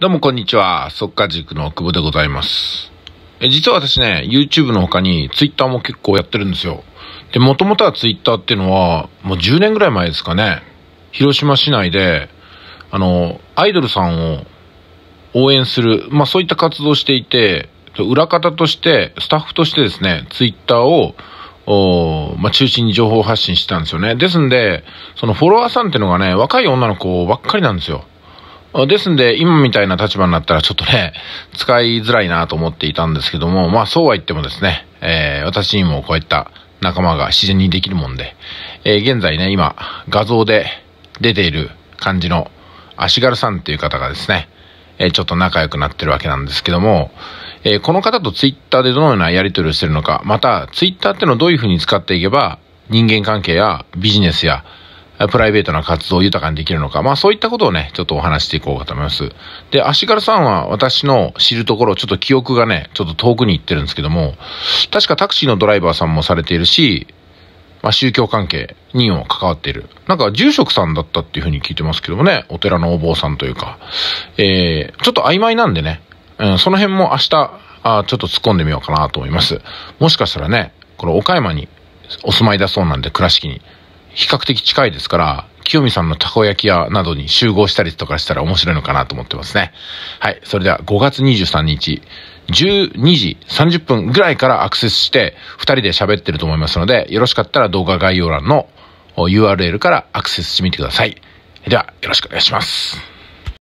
どうもこんにちは。速稼塾の久保でございます。え、実は私ね、YouTube の他に Twitter も結構やってるんですよ。で、もともとは Twitter っていうのは、もう10年ぐらい前ですかね。広島市内で、あの、アイドルさんを応援する、まあそういった活動をしていて、裏方として、スタッフとしてですね、Twitter をおまあ、中心に情報発信してたんですよね。ですんで、そのフォロワーさんっていうのがね、若い女の子ばっかりなんですよ。ですんで、今みたいな立場になったらちょっとね、使いづらいなと思っていたんですけども、まあそうは言ってもですね、えー、私にもこういった仲間が自然にできるもんで、えー、現在ね、今、画像で出ている感じの足軽さんっていう方がですね、えー、ちょっと仲良くなってるわけなんですけども、えこの方とツイッターでどのようなやり取りをしてるのか、またツイッターってのをどういうふうに使っていけば、人間関係やビジネスやプライベートな活動を豊かにできるのか、まあそういったことをね、ちょっとお話していこうかと思います。で、足軽さんは私の知るところ、ちょっと記憶がね、ちょっと遠くに行ってるんですけども、確かタクシーのドライバーさんもされているし、まあ、宗教関係にも関わっている。なんか、住職さんだったっていうふうに聞いてますけどもね、お寺のお坊さんというか、えー、ちょっと曖昧なんでね、うん、その辺も明日、あちょっと突っ込んでみようかなと思います。もしかしたらね、これ岡山にお住まいだそうなんで、倉敷に。比較的近いですから、清美さんのたこ焼き屋などに集合したりとかしたら面白いのかなと思ってますね。はい。それでは5月23日、12時30分ぐらいからアクセスして、2人で喋ってると思いますので、よろしかったら動画概要欄の URL からアクセスしてみてください。では、よろしくお願いします。